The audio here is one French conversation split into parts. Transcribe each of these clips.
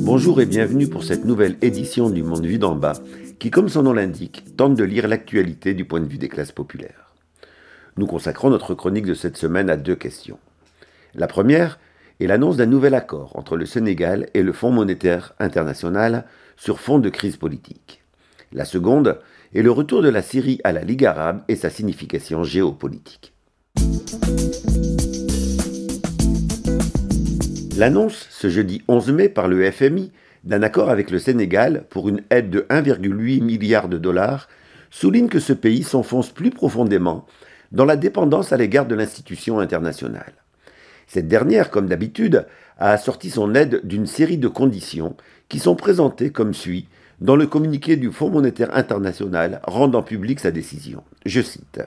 Bonjour et bienvenue pour cette nouvelle édition du Monde Vu d'en bas, qui, comme son nom l'indique, tente de lire l'actualité du point de vue des classes populaires. Nous consacrons notre chronique de cette semaine à deux questions. La première est l'annonce d'un nouvel accord entre le Sénégal et le Fonds monétaire international sur fond de crise politique. La seconde et le retour de la Syrie à la Ligue arabe et sa signification géopolitique. L'annonce, ce jeudi 11 mai, par le FMI d'un accord avec le Sénégal pour une aide de 1,8 milliard de dollars souligne que ce pays s'enfonce plus profondément dans la dépendance à l'égard de l'institution internationale. Cette dernière, comme d'habitude, a assorti son aide d'une série de conditions qui sont présentées comme suit dans le communiqué du Fonds monétaire international rendant publique sa décision. Je cite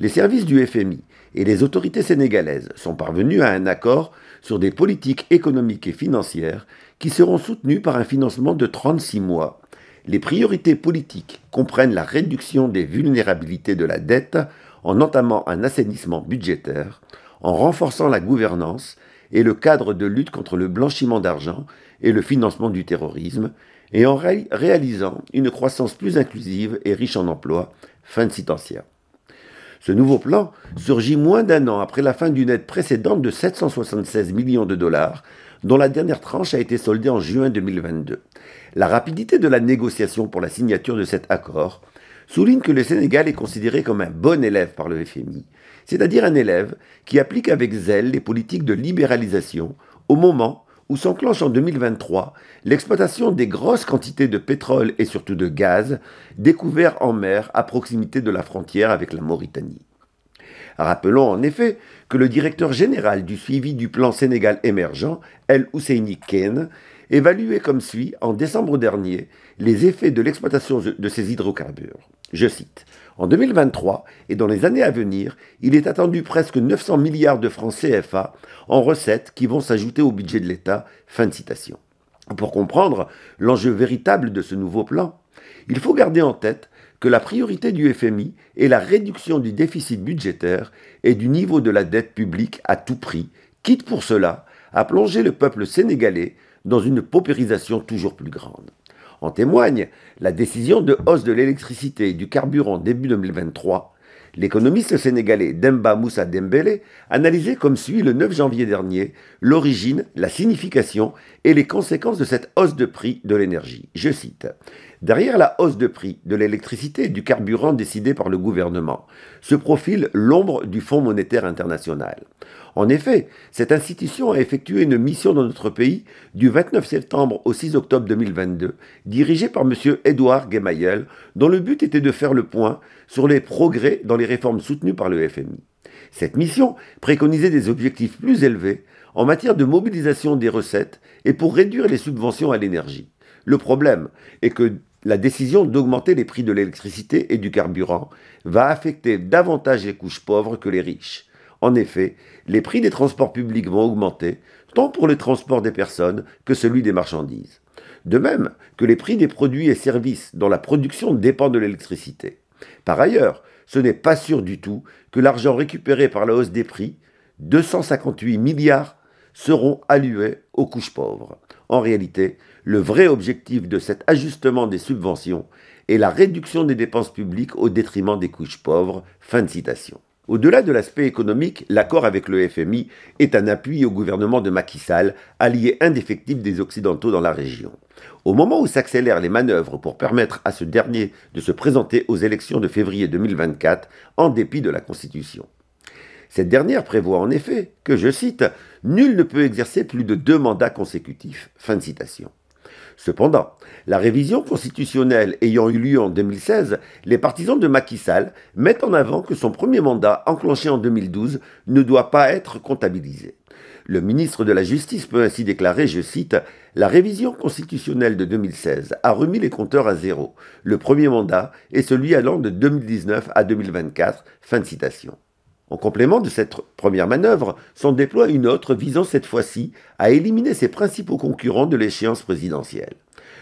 Les services du FMI et les autorités sénégalaises sont parvenus à un accord sur des politiques économiques et financières qui seront soutenues par un financement de 36 mois. Les priorités politiques comprennent la réduction des vulnérabilités de la dette en entamant un assainissement budgétaire, en renforçant la gouvernance et le cadre de lutte contre le blanchiment d'argent et le financement du terrorisme, et en réalisant une croissance plus inclusive et riche en emplois. Fin de citation. Ce nouveau plan surgit moins d'un an après la fin d'une aide précédente de 776 millions de dollars, dont la dernière tranche a été soldée en juin 2022. La rapidité de la négociation pour la signature de cet accord souligne que le Sénégal est considéré comme un bon élève par le FMI, c'est-à-dire un élève qui applique avec zèle les politiques de libéralisation au moment où s'enclenche en 2023 l'exploitation des grosses quantités de pétrole et surtout de gaz découverts en mer à proximité de la frontière avec la Mauritanie. Rappelons en effet que le directeur général du suivi du plan Sénégal émergent, El Husseini Ken, Évalué comme suit, en décembre dernier, les effets de l'exploitation de ces hydrocarbures. Je cite. En 2023 et dans les années à venir, il est attendu presque 900 milliards de francs CFA en recettes qui vont s'ajouter au budget de l'État. Fin de citation. Pour comprendre l'enjeu véritable de ce nouveau plan, il faut garder en tête que la priorité du FMI est la réduction du déficit budgétaire et du niveau de la dette publique à tout prix, quitte pour cela à plonger le peuple sénégalais dans une paupérisation toujours plus grande. En témoigne la décision de hausse de l'électricité et du carburant début 2023. L'économiste sénégalais Demba Moussa Dembélé analysait comme suit le 9 janvier dernier l'origine, la signification et les conséquences de cette hausse de prix de l'énergie. Je cite Derrière la hausse de prix de l'électricité et du carburant décidée par le gouvernement se profile l'ombre du Fonds monétaire international. En effet, cette institution a effectué une mission dans notre pays du 29 septembre au 6 octobre 2022, dirigée par M. Edouard Gemayel, dont le but était de faire le point sur les progrès dans les réformes soutenues par le FMI. Cette mission préconisait des objectifs plus élevés en matière de mobilisation des recettes et pour réduire les subventions à l'énergie. Le problème est que la décision d'augmenter les prix de l'électricité et du carburant va affecter davantage les couches pauvres que les riches. En effet, les prix des transports publics vont augmenter, tant pour le transport des personnes que celui des marchandises. De même que les prix des produits et services dont la production dépend de l'électricité. Par ailleurs, ce n'est pas sûr du tout que l'argent récupéré par la hausse des prix, 258 milliards, seront alloués aux couches pauvres. En réalité, le vrai objectif de cet ajustement des subventions est la réduction des dépenses publiques au détriment des couches pauvres. Fin de citation. Au-delà de l'aspect économique, l'accord avec le FMI est un appui au gouvernement de Macky Sall, allié indéfectible des Occidentaux dans la région. Au moment où s'accélèrent les manœuvres pour permettre à ce dernier de se présenter aux élections de février 2024, en dépit de la Constitution. Cette dernière prévoit en effet que, je cite, Nul ne peut exercer plus de deux mandats consécutifs. Fin de citation. Cependant, la révision constitutionnelle ayant eu lieu en 2016, les partisans de Macky Sall mettent en avant que son premier mandat enclenché en 2012 ne doit pas être comptabilisé. Le ministre de la Justice peut ainsi déclarer, je cite, La révision constitutionnelle de 2016 a remis les compteurs à zéro, le premier mandat est celui allant de 2019 à 2024. Fin de citation. En complément de cette première manœuvre, s'en déploie une autre visant cette fois-ci à éliminer ses principaux concurrents de l'échéance présidentielle.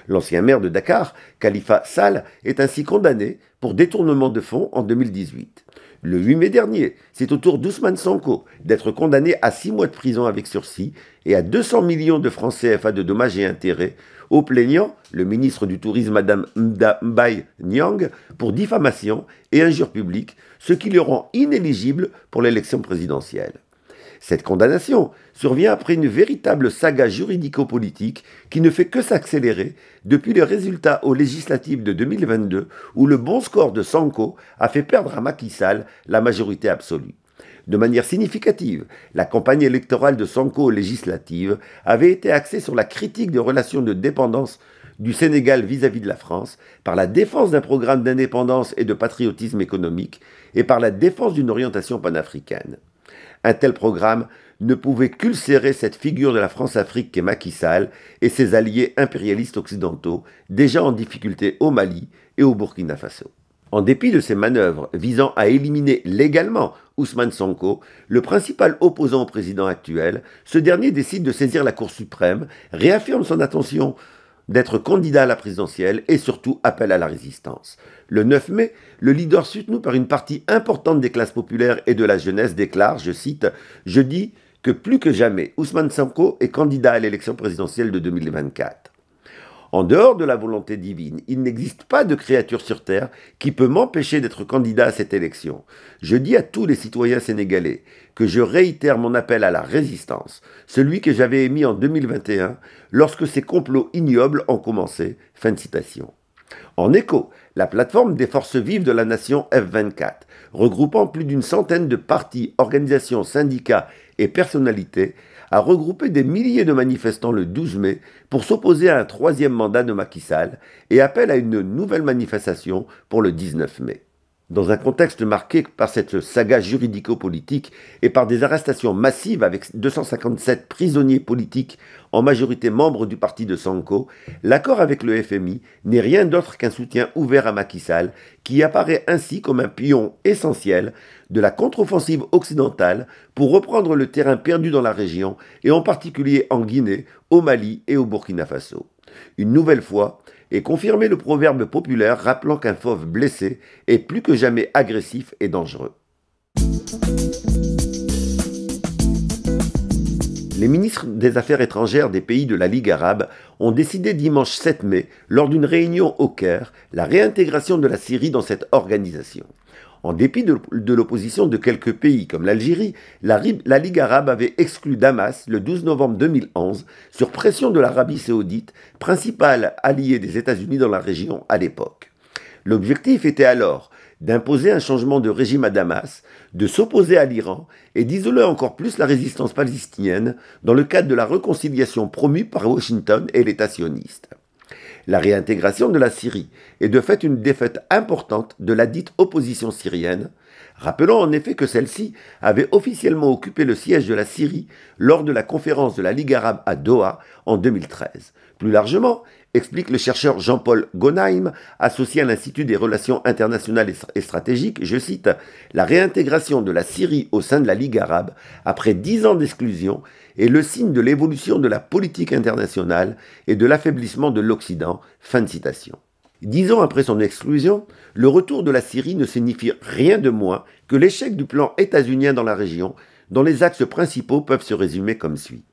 L'ancien maire de Dakar, Khalifa Sall, est ainsi condamné pour détournement de fonds en 2018. Le 8 mai dernier, c'est au tour d'Ousmane Sanko d'être condamné à 6 mois de prison avec sursis et à 200 millions de francs CFA de dommages et intérêts au plaignant, le ministre du Tourisme Madame Mbai Nyang, pour diffamation et injure publique, ce qui le rend inéligible pour l'élection présidentielle. Cette condamnation survient après une véritable saga juridico-politique qui ne fait que s'accélérer depuis les résultats aux législatives de 2022 où le bon score de Sanko a fait perdre à Macky Sall la majorité absolue de manière significative, la campagne électorale de Sanko législative avait été axée sur la critique de relations de dépendance du Sénégal vis-à-vis de la France, par la défense d'un programme d'indépendance et de patriotisme économique, et par la défense d'une orientation panafricaine. Un tel programme ne pouvait qu'ulcérer cette figure de la France-Afrique qu'est Macky Sall et ses alliés impérialistes occidentaux, déjà en difficulté au Mali et au Burkina Faso. En dépit de ces manœuvres visant à éliminer légalement Ousmane Sanko, le principal opposant au président actuel, ce dernier décide de saisir la Cour suprême, réaffirme son intention d'être candidat à la présidentielle et surtout appelle à la résistance. Le 9 mai, le leader soutenu par une partie importante des classes populaires et de la jeunesse déclare, je cite, Je dis que plus que jamais, Ousmane Sanko est candidat à l'élection présidentielle de 2024. En dehors de la volonté divine, il n'existe pas de créature sur Terre qui peut m'empêcher d'être candidat à cette élection. Je dis à tous les citoyens sénégalais que je réitère mon appel à la résistance, celui que j'avais émis en 2021 lorsque ces complots ignobles ont commencé. Fin citation. En écho, la plateforme des forces vives de la nation F24, regroupant plus d'une centaine de partis, organisations, syndicats et personnalités, a regroupé des milliers de manifestants le 12 mai pour s'opposer à un troisième mandat de Macky Sall et appelle à une nouvelle manifestation pour le 19 mai. Dans un contexte marqué par cette saga juridico-politique et par des arrestations massives avec 257 prisonniers politiques, en majorité membres du parti de Sanko, l'accord avec le FMI n'est rien d'autre qu'un soutien ouvert à Macky Sall, qui apparaît ainsi comme un pion essentiel de la contre-offensive occidentale pour reprendre le terrain perdu dans la région, et en particulier en Guinée, au Mali et au Burkina Faso. Une nouvelle fois, et confirmer le proverbe populaire rappelant qu'un fauve blessé est plus que jamais agressif et dangereux. Les ministres des Affaires étrangères des pays de la Ligue arabe ont décidé dimanche 7 mai, lors d'une réunion au Caire, la réintégration de la Syrie dans cette organisation. En dépit de, l'opposition de quelques pays comme l'Algérie, la, Ligue arabe avait exclu Damas le 12 novembre 2011 sur pression de l'Arabie saoudite, principale alliée des États-Unis dans la région à l'époque. L'objectif était alors d'imposer un changement de régime à Damas, de s'opposer à l'Iran et d'isoler encore plus la résistance palestinienne dans le cadre de la réconciliation promue par Washington et l'État sioniste la réintégration de la Syrie est de fait une défaite importante de la dite opposition syrienne. rappelant en effet que celle-ci avait officiellement occupé le siège de la Syrie lors de la conférence de la Ligue arabe à Doha en 2013. Plus largement, explique le chercheur Jean-Paul Gonheim, associé à l'Institut des relations internationales et stratégiques, je cite, La réintégration de la Syrie au sein de la Ligue arabe, après dix ans d'exclusion, est le signe de l'évolution de la politique internationale et de l'affaiblissement de l'Occident. Fin de citation. Dix ans après son exclusion, le retour de la Syrie ne signifie rien de moins que l'échec du plan états-unien dans la région, dont les axes principaux peuvent se résumer comme suit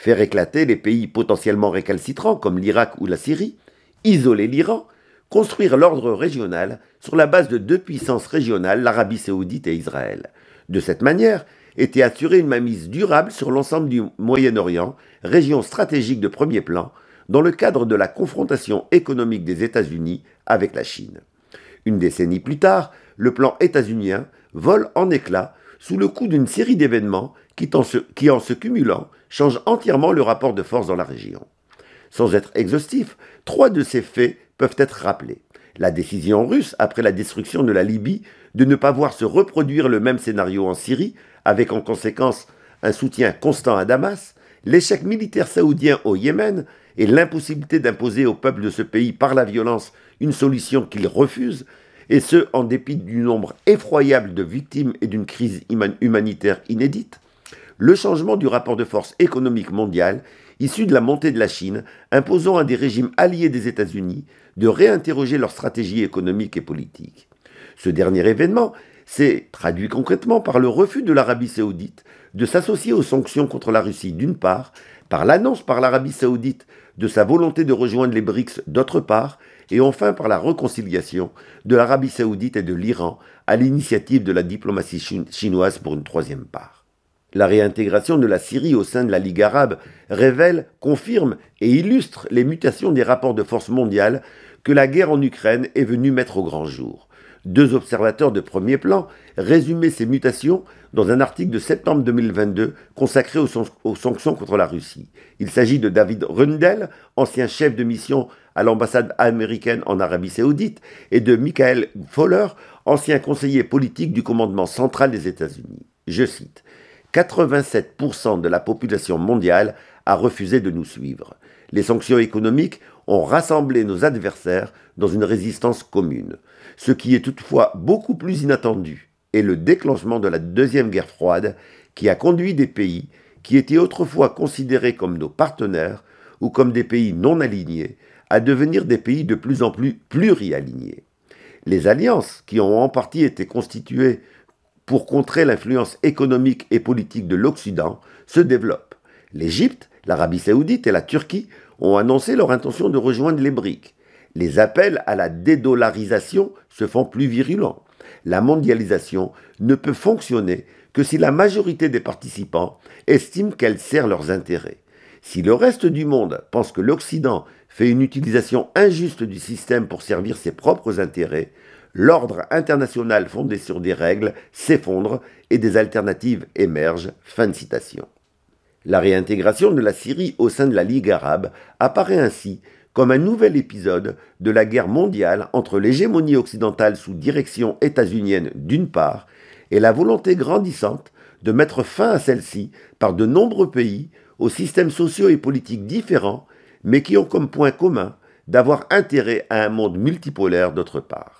faire éclater les pays potentiellement récalcitrants comme l'Irak ou la Syrie, isoler l'Iran, construire l'ordre régional sur la base de deux puissances régionales, l'Arabie saoudite et Israël. De cette manière, était assurée une mainmise durable sur l'ensemble du Moyen-Orient, région stratégique de premier plan, dans le cadre de la confrontation économique des États-Unis avec la Chine. Une décennie plus tard, le plan états-unien vole en éclats sous le coup d'une série d'événements qui, qui, en se cumulant, change entièrement le rapport de force dans la région. Sans être exhaustif, trois de ces faits peuvent être rappelés. La décision russe, après la destruction de la Libye, de ne pas voir se reproduire le même scénario en Syrie, avec en conséquence un soutien constant à Damas, l'échec militaire saoudien au Yémen et l'impossibilité d'imposer au peuple de ce pays par la violence une solution qu'il refuse, et ce en dépit du nombre effroyable de victimes et d'une crise humanitaire inédite, le changement du rapport de force économique mondial, issu de la montée de la Chine, imposant à des régimes alliés des États-Unis de réinterroger leur stratégie économique et politique. Ce dernier événement s'est traduit concrètement par le refus de l'Arabie saoudite de s'associer aux sanctions contre la Russie d'une part, par l'annonce par l'Arabie saoudite de sa volonté de rejoindre les BRICS d'autre part, et enfin par la réconciliation de l'Arabie saoudite et de l'Iran à l'initiative de la diplomatie chinoise pour une troisième part. La réintégration de la Syrie au sein de la Ligue arabe révèle, confirme et illustre les mutations des rapports de force mondiales que la guerre en Ukraine est venue mettre au grand jour. Deux observateurs de premier plan résumaient ces mutations dans un article de septembre 2022 consacré aux, sanctions contre la Russie. Il s'agit de David Rundel, ancien chef de mission à l'ambassade américaine en Arabie saoudite, et de Michael Fowler, ancien conseiller politique du commandement central des États-Unis. Je cite 87% de la population mondiale a refusé de nous suivre. Les sanctions économiques ont rassemblé nos adversaires dans une résistance commune, ce qui est toutefois beaucoup plus inattendu est le déclenchement de la Deuxième Guerre froide qui a conduit des pays qui étaient autrefois considérés comme nos partenaires ou comme des pays non alignés à devenir des pays de plus en plus plurialignés. Les alliances qui ont en partie été constituées pour contrer l'influence économique et politique de l'Occident se développe. L'Égypte, l'Arabie saoudite et la Turquie ont annoncé leur intention de rejoindre les BRIC. Les appels à la dédollarisation se font plus virulents. La mondialisation ne peut fonctionner que si la majorité des participants estiment qu'elle sert leurs intérêts. Si le reste du monde pense que l'Occident fait une utilisation injuste du système pour servir ses propres intérêts, l'ordre international fondé sur des règles s'effondre et des alternatives émergent. Fin de citation. La réintégration de la Syrie au sein de la Ligue arabe apparaît ainsi comme un nouvel épisode de la guerre mondiale entre l'hégémonie occidentale sous direction états-unienne d'une part et la volonté grandissante de mettre fin à celle-ci par de nombreux pays aux systèmes sociaux et politiques différents, mais qui ont comme point commun d'avoir intérêt à un monde multipolaire d'autre part.